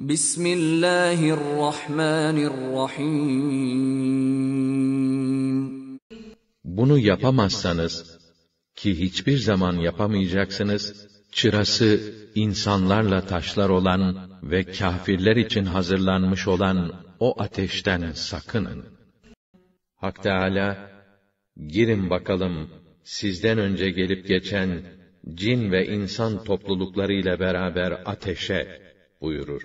Bismillahirrahmanirrahim. Bunu yapamazsanız ki hiçbir zaman yapamayacaksınız, çırası insanlarla taşlar olan ve kâfirler için hazırlanmış olan o ateşten sakının. Hak Teâlâ, girin bakalım sizden önce gelip geçen cin ve insan topluluklarıyla beraber ateşe buyurur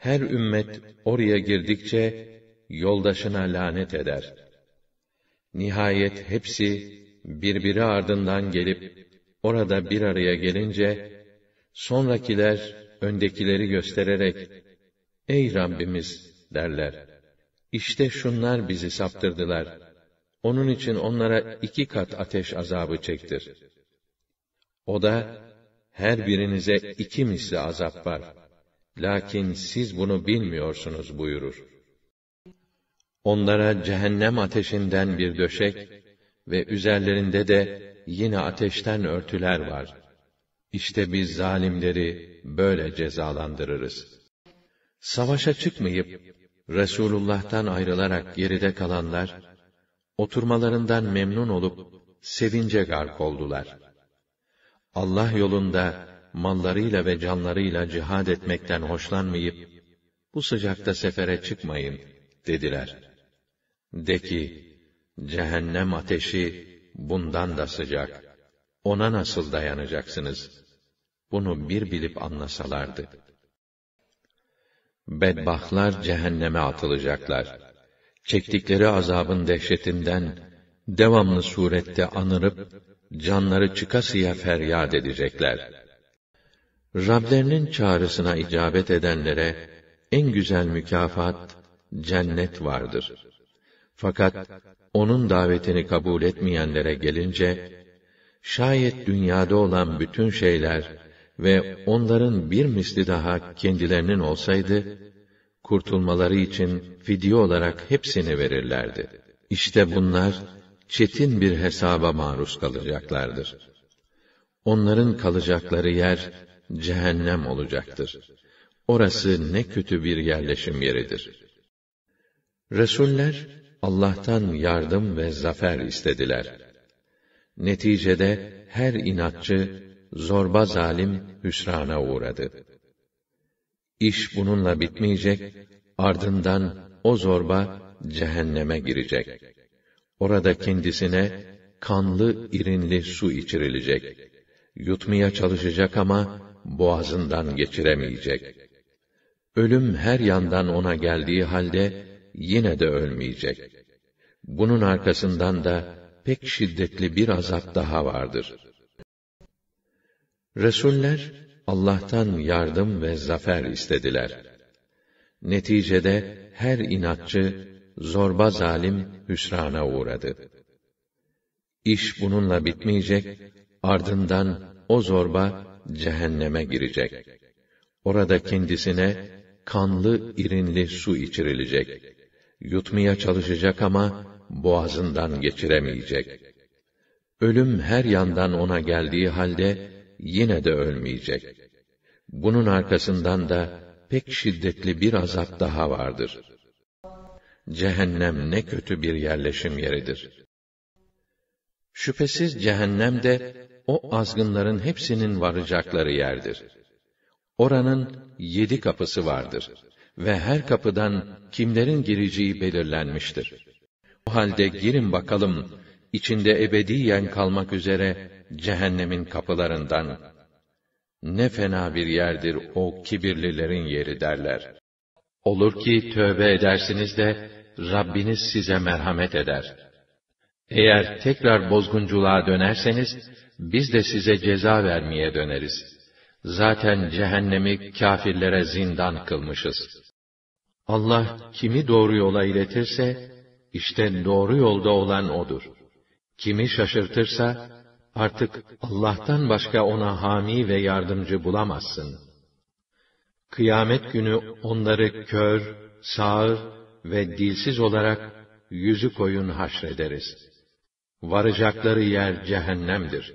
her ümmet oraya girdikçe yoldaşına lanet eder. Nihayet hepsi birbiri ardından gelip orada bir araya gelince sonrakiler öndekileri göstererek ey Rabbimiz derler. İşte şunlar bizi saptırdılar. Onun için onlara iki kat ateş azabı çektir. O da her birinize iki misli azap var.'' Lakin siz bunu bilmiyorsunuz buyurur. Onlara cehennem ateşinden bir döşek ve üzerlerinde de yine ateşten örtüler var. İşte biz zalimleri böyle cezalandırırız. Savaşa çıkmayıp Resulullah'tan ayrılarak geride kalanlar oturmalarından memnun olup sevince gark oldular. Allah yolunda mallarıyla ve canlarıyla cihad etmekten hoşlanmayıp, bu sıcakta sefere çıkmayın, dediler. De ki, cehennem ateşi bundan da sıcak. Ona nasıl dayanacaksınız? Bunu bir bilip anlasalardı. Bedbahtlar cehenneme atılacaklar. Çektikleri azabın dehşetinden, devamlı surette anırıp, canları çıkasıya feryat edecekler.'' Rablerinin çağrısına icabet edenlere en güzel mükafat cennet vardır. Fakat onun davetini kabul etmeyenlere gelince şayet dünyada olan bütün şeyler ve onların bir misli daha kendilerinin olsaydı kurtulmaları için fidye olarak hepsini verirlerdi. İşte bunlar çetin bir hesaba maruz kalacaklardır. Onların kalacakları yer cehennem olacaktır. Orası ne kötü bir yerleşim yeridir. Resuller Allah'tan yardım ve zafer istediler. Neticede her inatçı, zorba zalim hüsrana uğradı. İş bununla bitmeyecek, ardından o zorba cehenneme girecek. Orada kendisine kanlı irinli su içirilecek. Yutmaya çalışacak ama boğazından geçiremeyecek. Ölüm her yandan ona geldiği halde yine de ölmeyecek. Bunun arkasından da pek şiddetli bir azap daha vardır. Resuller Allah'tan yardım ve zafer istediler. Neticede her inatçı, zorba zalim hüsrana uğradı. İş bununla bitmeyecek, ardından o zorba cehenneme girecek. Orada kendisine kanlı irinli su içirilecek. Yutmaya çalışacak ama boğazından geçiremeyecek. Ölüm her yandan ona geldiği halde yine de ölmeyecek. Bunun arkasından da pek şiddetli bir azap daha vardır. Cehennem ne kötü bir yerleşim yeridir. Şüphesiz cehennem de o azgınların hepsinin varacakları yerdir. Oranın yedi kapısı vardır ve her kapıdan kimlerin gireceği belirlenmiştir. O halde girin bakalım, içinde ebediyen kalmak üzere cehennemin kapılarından. Ne fena bir yerdir o kibirlilerin yeri derler. Olur ki tövbe edersiniz de Rabbiniz size merhamet eder.'' Eğer tekrar bozgunculuğa dönerseniz, biz de size ceza vermeye döneriz. Zaten cehennemi kafirlere zindan kılmışız. Allah kimi doğru yola iletirse, işte doğru yolda olan O'dur. Kimi şaşırtırsa, artık Allah'tan başka ona hami ve yardımcı bulamazsın. Kıyamet günü onları kör, sağır ve dilsiz olarak yüzü koyun haşrederiz.'' Varacakları yer cehennemdir.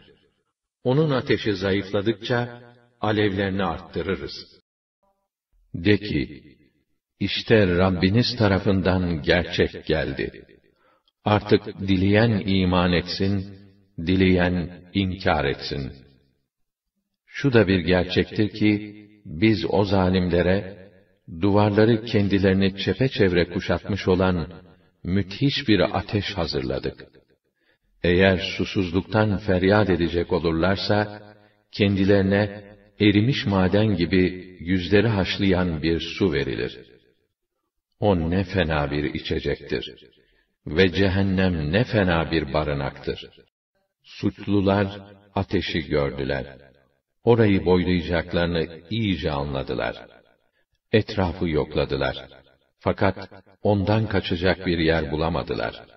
Onun ateşi zayıfladıkça, alevlerini arttırırız. De ki, işte Rabbiniz tarafından gerçek geldi. Artık dileyen iman etsin, dileyen inkar etsin. Şu da bir gerçektir ki, biz o zalimlere, duvarları kendilerini çepeçevre kuşatmış olan, müthiş bir ateş hazırladık. Eğer susuzluktan feryat edecek olurlarsa, kendilerine erimiş maden gibi yüzleri haşlayan bir su verilir. O ne fena bir içecektir. Ve cehennem ne fena bir barınaktır. Suçlular ateşi gördüler. Orayı boylayacaklarını iyice anladılar. Etrafı yokladılar. Fakat ondan kaçacak bir yer bulamadılar.''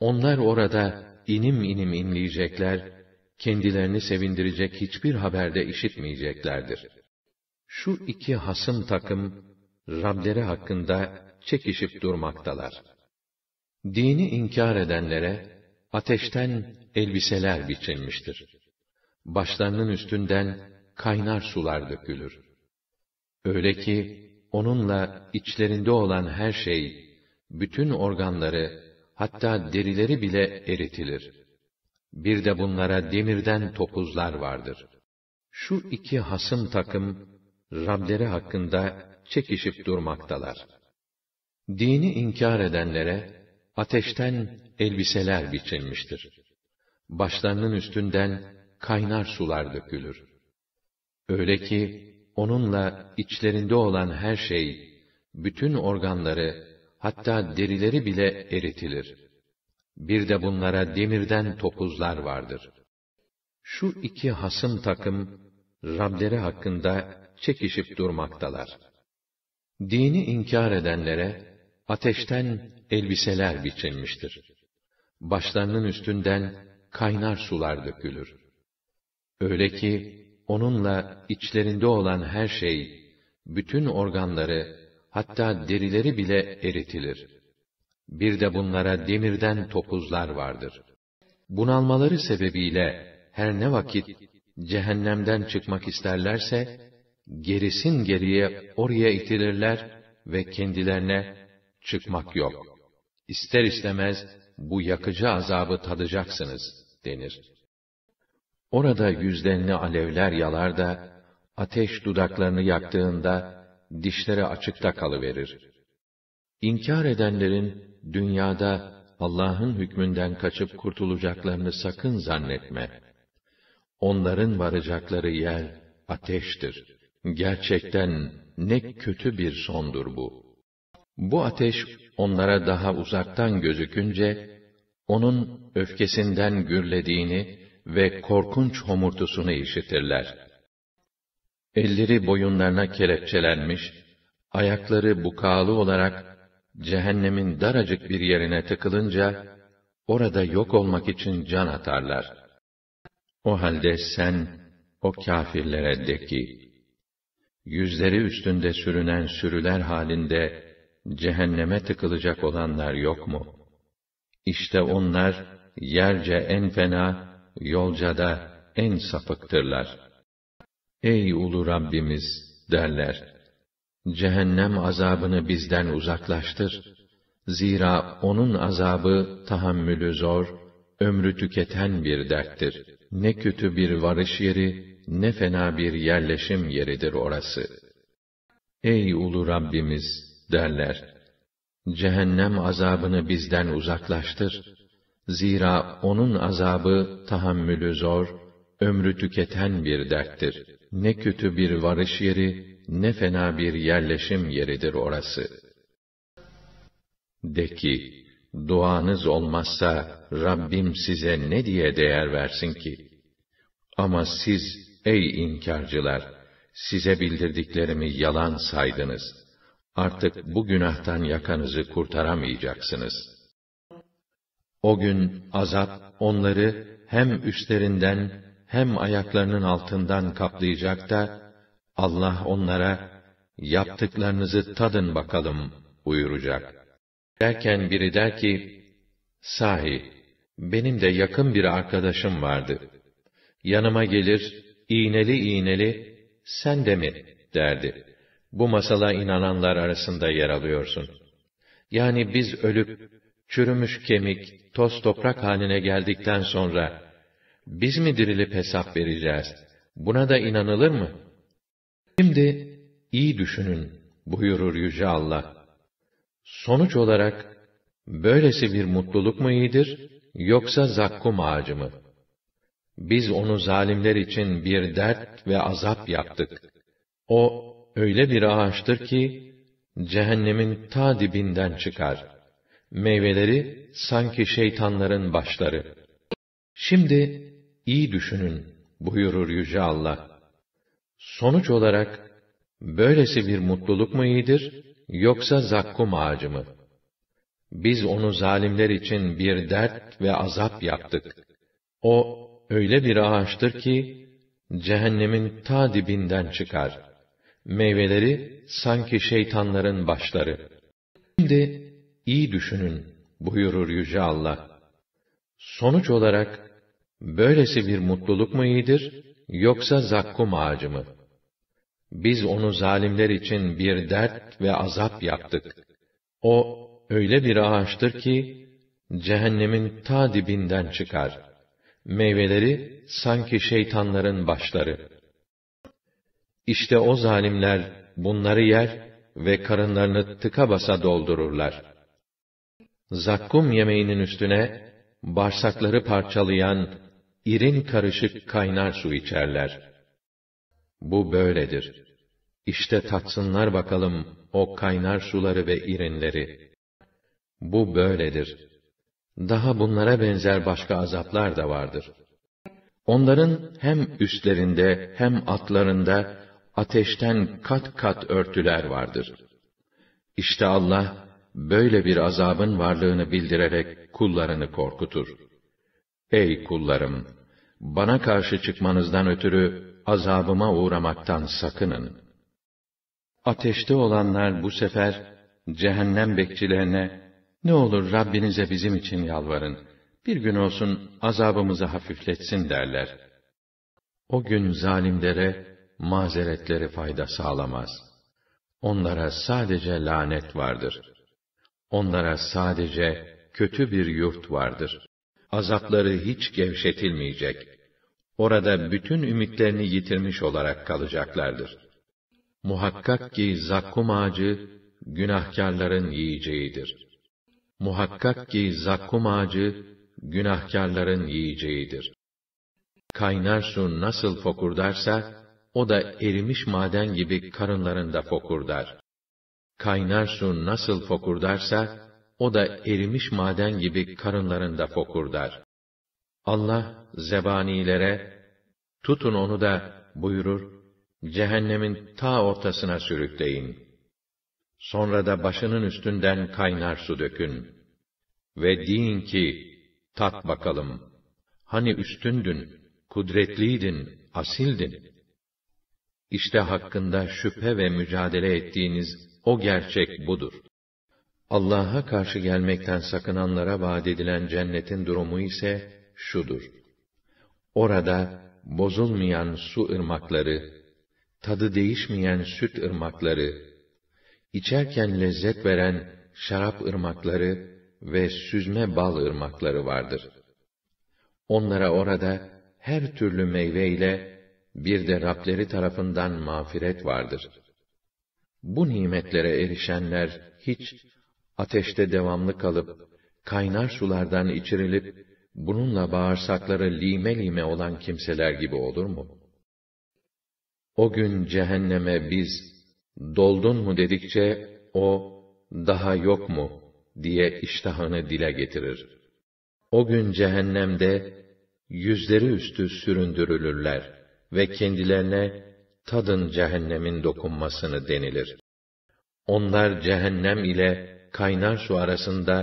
Onlar orada inim inim inleyecekler, kendilerini sevindirecek hiçbir haberde işitmeyeceklerdir. Şu iki hasım takım, Rableri hakkında çekişip durmaktalar. Dini inkar edenlere, ateşten elbiseler biçilmiştir. Başlarının üstünden kaynar sular dökülür. Öyle ki, onunla içlerinde olan her şey, bütün organları, hatta derileri bile eritilir. Bir de bunlara demirden topuzlar vardır. Şu iki hasım takım, Rableri hakkında çekişip durmaktalar. Dini inkar edenlere, ateşten elbiseler biçilmiştir. Başlarının üstünden kaynar sular dökülür. Öyle ki, onunla içlerinde olan her şey, bütün organları, hatta derileri bile eritilir. Bir de bunlara demirden topuzlar vardır. Şu iki hasım takım, Rableri hakkında çekişip durmaktalar. Dini inkar edenlere, ateşten elbiseler biçilmiştir. Başlarının üstünden kaynar sular dökülür. Öyle ki, onunla içlerinde olan her şey, bütün organları, hatta derileri bile eritilir. Bir de bunlara demirden topuzlar vardır. Bunalmaları sebebiyle her ne vakit cehennemden çıkmak isterlerse, gerisin geriye oraya itilirler ve kendilerine çıkmak yok. İster istemez bu yakıcı azabı tadacaksınız denir. Orada yüzlerini alevler yalar da, ateş dudaklarını yaktığında, dişleri açıkta kalıverir. İnkar edenlerin dünyada Allah'ın hükmünden kaçıp kurtulacaklarını sakın zannetme. Onların varacakları yer ateştir. Gerçekten ne kötü bir sondur bu. Bu ateş onlara daha uzaktan gözükünce onun öfkesinden gürlediğini ve korkunç homurtusunu işitirler. Elleri boyunlarına kelepçelenmiş, ayakları bukağlı olarak cehennemin daracık bir yerine tıkılınca, orada yok olmak için can atarlar. O halde sen, o kâfirlere de ki, yüzleri üstünde sürünen sürüler halinde, cehenneme tıkılacak olanlar yok mu? İşte onlar, yerce en fena, yolca da en sapıktırlar.'' Ey ulu Rabbimiz derler. Cehennem azabını bizden uzaklaştır. Zira onun azabı tahammülü zor, ömrü tüketen bir derttir. Ne kötü bir varış yeri, ne fena bir yerleşim yeridir orası. Ey ulu Rabbimiz derler. Cehennem azabını bizden uzaklaştır. Zira onun azabı tahammülü zor, ömrü tüketen bir derttir. Ne kötü bir varış yeri, ne fena bir yerleşim yeridir orası. De ki, duanız olmazsa Rabbim size ne diye değer versin ki? Ama siz, ey inkarcılar, size bildirdiklerimi yalan saydınız. Artık bu günahtan yakanızı kurtaramayacaksınız. O gün azap onları hem üstlerinden hem ayaklarının altından kaplayacak da, Allah onlara, yaptıklarınızı tadın bakalım, buyuracak. Derken biri der ki, sahi, benim de yakın bir arkadaşım vardı. Yanıma gelir, iğneli iğneli, sen de mi, derdi. Bu masala inananlar arasında yer alıyorsun. Yani biz ölüp, çürümüş kemik, toz toprak haline geldikten sonra, biz mi dirilip hesap vereceğiz? Buna da inanılır mı? Şimdi iyi düşünün buyurur Yüce Allah. Sonuç olarak böylesi bir mutluluk mu iyidir yoksa zakkum ağacı mı? Biz onu zalimler için bir dert ve azap yaptık. O öyle bir ağaçtır ki cehennemin ta dibinden çıkar. Meyveleri sanki şeytanların başları. Şimdi iyi düşünün buyurur Yüce Allah. Sonuç olarak, böylesi bir mutluluk mu iyidir, yoksa zakkum ağacı mı? Biz onu zalimler için bir dert ve azap yaptık. O, öyle bir ağaçtır ki, cehennemin ta dibinden çıkar. Meyveleri, sanki şeytanların başları. Şimdi, iyi düşünün, buyurur Yüce Allah. Sonuç olarak, Böylesi bir mutluluk mu iyidir, yoksa zakkum ağacı mı? Biz onu zalimler için bir dert ve azap yaptık. O, öyle bir ağaçtır ki, cehennemin ta dibinden çıkar. Meyveleri, sanki şeytanların başları. İşte o zalimler, bunları yer ve karınlarını tıka basa doldururlar. Zakkum yemeğinin üstüne, bağırsakları parçalayan, irin karışık kaynar su içerler. Bu böyledir. İşte tatsınlar bakalım o kaynar suları ve irinleri. Bu böyledir. Daha bunlara benzer başka azaplar da vardır. Onların hem üstlerinde hem atlarında ateşten kat kat örtüler vardır. İşte Allah böyle bir azabın varlığını bildirerek kullarını korkutur. Ey kullarım! bana karşı çıkmanızdan ötürü azabıma uğramaktan sakının. Ateşte olanlar bu sefer cehennem bekçilerine ne olur Rabbinize bizim için yalvarın. Bir gün olsun azabımızı hafifletsin derler. O gün zalimlere mazeretleri fayda sağlamaz. Onlara sadece lanet vardır. Onlara sadece kötü bir yurt vardır azapları hiç gevşetilmeyecek. Orada bütün ümitlerini yitirmiş olarak kalacaklardır. Muhakkak ki zakkum ağacı, günahkarların yiyeceğidir. Muhakkak ki zakkum ağacı, günahkarların yiyeceğidir. Kaynar su nasıl fokurdarsa, o da erimiş maden gibi karınlarında fokurdar. Kaynar su nasıl fokurdarsa, o da erimiş maden gibi karınlarında fokurdar. Allah zebanilere, tutun onu da buyurur, cehennemin ta ortasına sürükleyin. Sonra da başının üstünden kaynar su dökün. Ve deyin ki, tat bakalım, hani üstündün, kudretliydin, asildin. İşte hakkında şüphe ve mücadele ettiğiniz o gerçek budur. Allah'a karşı gelmekten sakınanlara vaat edilen cennetin durumu ise şudur. Orada bozulmayan su ırmakları, tadı değişmeyen süt ırmakları, içerken lezzet veren şarap ırmakları ve süzme bal ırmakları vardır. Onlara orada her türlü meyve ile bir de Rableri tarafından mağfiret vardır. Bu nimetlere erişenler hiç ateşte devamlı kalıp, kaynar sulardan içirilip, bununla bağırsakları lime lime olan kimseler gibi olur mu? O gün cehenneme biz, doldun mu dedikçe, o, daha yok mu, diye iştahını dile getirir. O gün cehennemde, yüzleri üstü süründürülürler ve kendilerine, tadın cehennemin dokunmasını denilir. Onlar cehennem ile, kaynar su arasında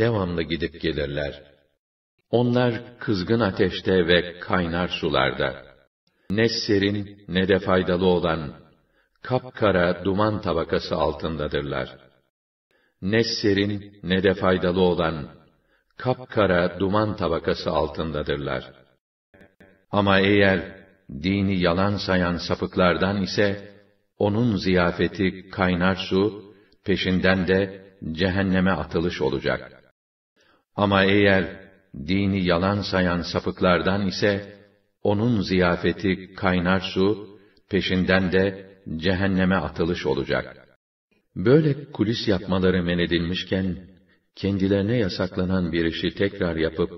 devamlı gidip gelirler. Onlar kızgın ateşte ve kaynar sularda. Ne serin ne de faydalı olan kapkara duman tabakası altındadırlar. Ne serin ne de faydalı olan kapkara duman tabakası altındadırlar. Ama eğer dini yalan sayan sapıklardan ise onun ziyafeti kaynar su, peşinden de cehenneme atılış olacak. Ama eğer dini yalan sayan sapıklardan ise onun ziyafeti kaynar su, peşinden de cehenneme atılış olacak. Böyle kulis yapmaları men edilmişken kendilerine yasaklanan bir işi tekrar yapıp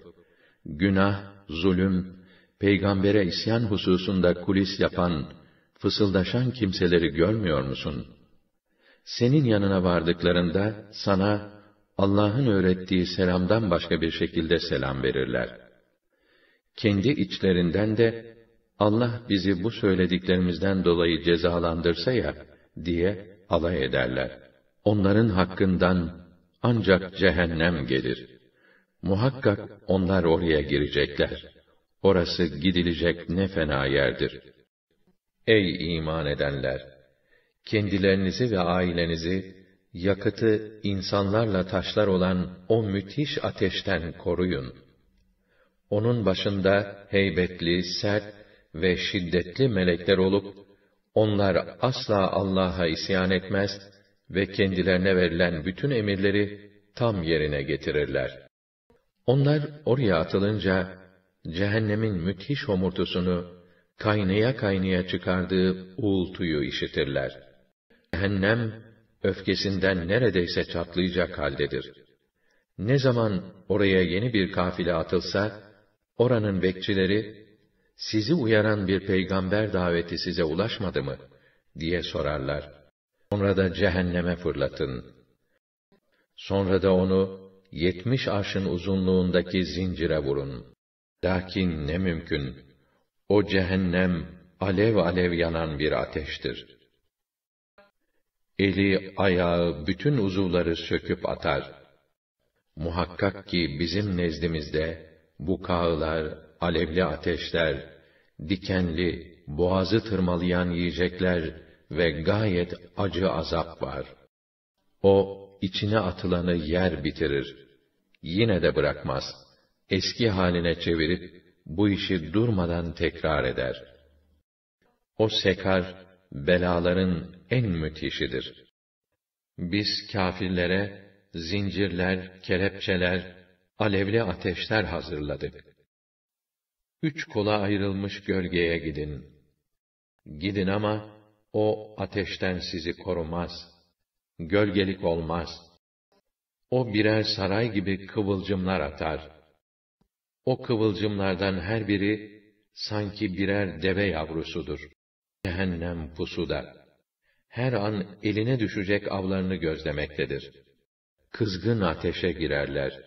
günah, zulüm, peygambere isyan hususunda kulis yapan, fısıldaşan kimseleri görmüyor musun? senin yanına vardıklarında sana Allah'ın öğrettiği selamdan başka bir şekilde selam verirler. Kendi içlerinden de Allah bizi bu söylediklerimizden dolayı cezalandırsa ya diye alay ederler. Onların hakkından ancak cehennem gelir. Muhakkak onlar oraya girecekler. Orası gidilecek ne fena yerdir. Ey iman edenler! kendilerinizi ve ailenizi yakıtı insanlarla taşlar olan o müthiş ateşten koruyun. Onun başında heybetli, sert ve şiddetli melekler olup onlar asla Allah'a isyan etmez ve kendilerine verilen bütün emirleri tam yerine getirirler. Onlar oraya atılınca cehennemin müthiş homurtusunu kaynaya kaynaya çıkardığı uğultuyu işitirler. Cehennem, öfkesinden neredeyse çatlayacak haldedir. Ne zaman oraya yeni bir kafile atılsa, oranın bekçileri, sizi uyaran bir peygamber daveti size ulaşmadı mı? diye sorarlar. Sonra da cehenneme fırlatın. Sonra da onu, yetmiş arşın uzunluğundaki zincire vurun. Lakin ne mümkün, o cehennem, alev alev yanan bir ateştir.'' eli, ayağı, bütün uzuvları söküp atar. Muhakkak ki bizim nezdimizde, bu kağılar, alevli ateşler, dikenli, boğazı tırmalayan yiyecekler ve gayet acı azap var. O, içine atılanı yer bitirir. Yine de bırakmaz. Eski haline çevirip, bu işi durmadan tekrar eder. O sekar, belaların en müthişidir. Biz kâfirlere zincirler, kelepçeler, alevli ateşler hazırladık. Üç kola ayrılmış gölgeye gidin. Gidin ama o ateşten sizi korumaz. Gölgelik olmaz. O birer saray gibi kıvılcımlar atar. O kıvılcımlardan her biri sanki birer deve yavrusudur. Cehennem pusuda. Her an eline düşecek avlarını gözlemektedir. Kızgın ateşe girerler.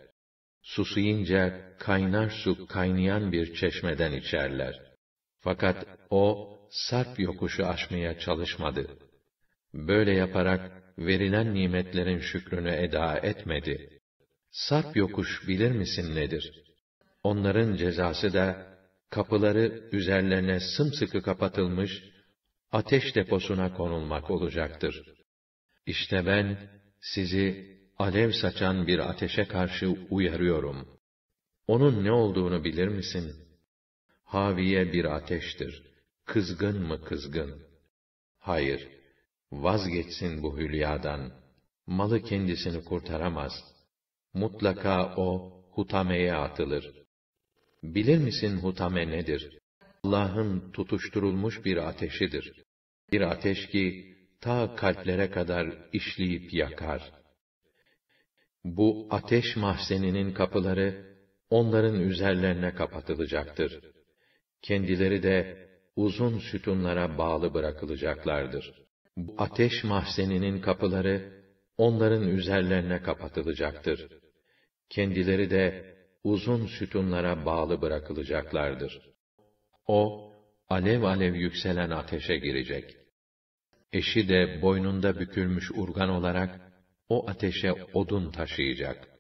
Susayınca kaynar su kaynayan bir çeşmeden içerler. Fakat o, sarp yokuşu aşmaya çalışmadı. Böyle yaparak verilen nimetlerin şükrünü eda etmedi. Sarp yokuş bilir misin nedir? Onların cezası da kapıları üzerlerine sımsıkı kapatılmış ateş deposuna konulmak olacaktır. İşte ben sizi alev saçan bir ateşe karşı uyarıyorum. Onun ne olduğunu bilir misin? Haviye bir ateştir. Kızgın mı kızgın? Hayır, vazgeçsin bu hülyadan. Malı kendisini kurtaramaz. Mutlaka o, hutameye atılır. Bilir misin hutame nedir? Allah'ın tutuşturulmuş bir ateşidir. Bir ateş ki, ta kalplere kadar işleyip yakar. Bu ateş mahzeninin kapıları, onların üzerlerine kapatılacaktır. Kendileri de uzun sütunlara bağlı bırakılacaklardır. Bu ateş mahzeninin kapıları, onların üzerlerine kapatılacaktır. Kendileri de uzun sütunlara bağlı bırakılacaklardır. O, alev alev yükselen ateşe girecek. Eşi de boynunda bükülmüş urgan olarak, o ateşe odun taşıyacak.